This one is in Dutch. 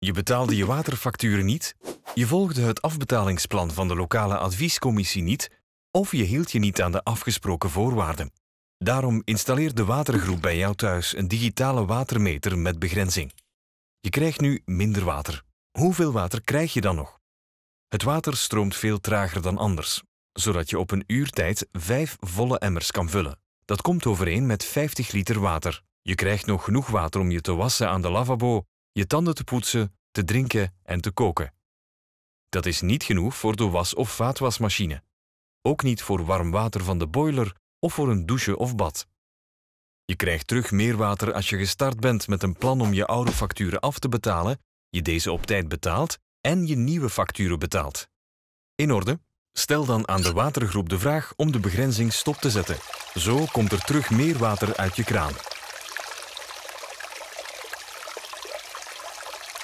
Je betaalde je waterfacturen niet, je volgde het afbetalingsplan van de lokale adviescommissie niet of je hield je niet aan de afgesproken voorwaarden. Daarom installeert de watergroep bij jou thuis een digitale watermeter met begrenzing. Je krijgt nu minder water. Hoeveel water krijg je dan nog? Het water stroomt veel trager dan anders, zodat je op een uur tijd vijf volle emmers kan vullen. Dat komt overeen met 50 liter water. Je krijgt nog genoeg water om je te wassen aan de lavabo je tanden te poetsen, te drinken en te koken. Dat is niet genoeg voor de was- of vaatwasmachine. Ook niet voor warm water van de boiler of voor een douche of bad. Je krijgt terug meer water als je gestart bent met een plan om je oude facturen af te betalen, je deze op tijd betaalt en je nieuwe facturen betaalt. In orde? Stel dan aan de watergroep de vraag om de begrenzing stop te zetten. Zo komt er terug meer water uit je kraan.